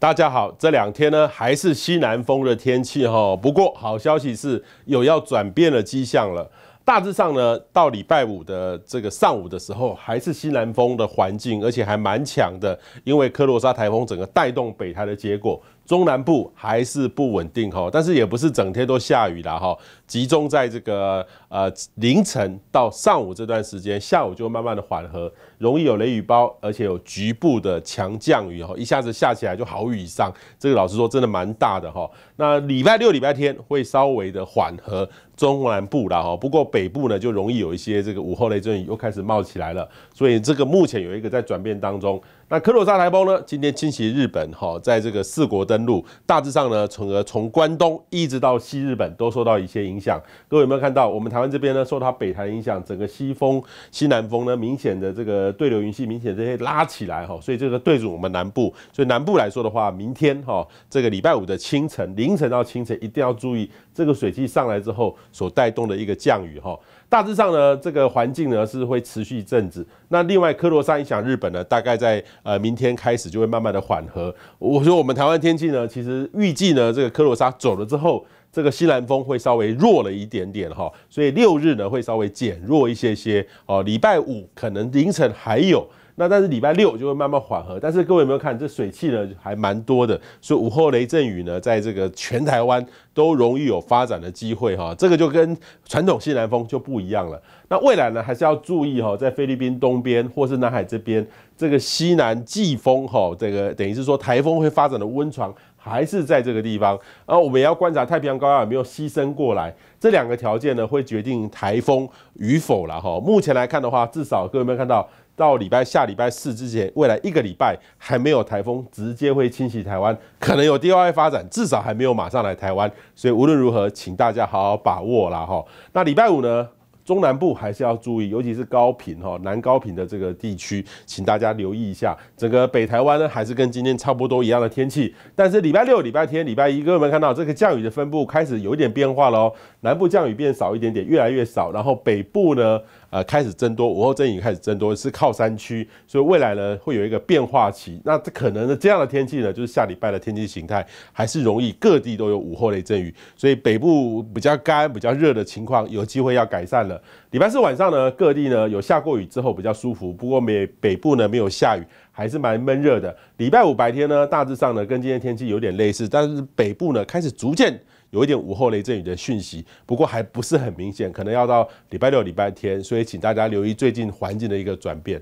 大家好，这两天呢还是西南风的天气哈，不过好消息是有要转变的迹象了。大致上呢，到礼拜五的这个上午的时候，还是西南风的环境，而且还蛮强的，因为科罗莎台风整个带动北台的结果。中南部还是不稳定哈，但是也不是整天都下雨了哈，集中在这个呃凌晨到上午这段时间，下午就慢慢的缓和，容易有雷雨包，而且有局部的强降雨哈，一下子下起来就好雨以上，这个老实说真的蛮大的哈。那礼拜六、礼拜天会稍微的缓和中南部啦哈，不过北部呢就容易有一些这个午后雷阵雨又开始冒起来了，所以这个目前有一个在转变当中。那科罗萨台风呢，今天侵袭日本哈，在这个四国。登陆，大致上呢，从而从关东一直到西日本都受到一些影响。各位有没有看到？我们台湾这边呢，受它北台影响，整个西风、西南风呢，明显的这个对流云系，明显这些拉起来哈，所以这个对准我们南部，所以南部来说的话，明天哈，这个礼拜五的清晨、凌晨到清晨，一定要注意这个水汽上来之后所带动的一个降雨哈。大致上呢，这个环境呢是会持续一阵子。那另外科罗莎影响日本呢，大概在呃明天开始就会慢慢的缓和。我说我们台湾天。计呢，其实预计呢，这个科罗莎走了之后，这个西南风会稍微弱了一点点哈，所以六日呢会稍微减弱一些些哦，礼拜五可能凌晨还有。那但是礼拜六就会慢慢缓和，但是各位有没有看这水汽呢？还蛮多的，所以午后雷阵雨呢，在这个全台湾都容易有发展的机会哈。这个就跟传统西南风就不一样了。那未来呢，还是要注意哈，在菲律宾东边或是南海这边，这个西南季风哈，这个等于是说台风会发展的温床，还是在这个地方。而我们也要观察太平洋高压有没有牺牲过来，这两个条件呢，会决定台风与否了哈。目前来看的话，至少各位有没有看到？到礼拜下礼拜四之前，未来一个礼拜还没有台风，直接会侵袭台湾，可能有 DI 发展，至少还没有马上来台湾。所以无论如何，请大家好好把握啦哈。那礼拜五呢，中南部还是要注意，尤其是高频哈南高频的这个地区，请大家留意一下。整个北台湾呢，还是跟今天差不多一样的天气。但是礼拜六、礼拜天、礼拜一，各位有有看到这个降雨的分布开始有一点变化了哦？南部降雨变少一点点，越来越少，然后北部呢？呃，开始增多，午后阵雨开始增多，是靠山区，所以未来呢，会有一个变化期。那这可能的这样的天气呢，就是下礼拜的天气形态还是容易各地都有午后雷阵雨，所以北部比较干、比较热的情况有机会要改善了。礼拜四晚上呢，各地呢有下过雨之后比较舒服，不过没北部呢没有下雨，还是蛮闷热的。礼拜五白天呢，大致上呢跟今天天气有点类似，但是北部呢开始逐渐。有一点午后雷阵雨的讯息，不过还不是很明显，可能要到礼拜六、礼拜天，所以请大家留意最近环境的一个转变。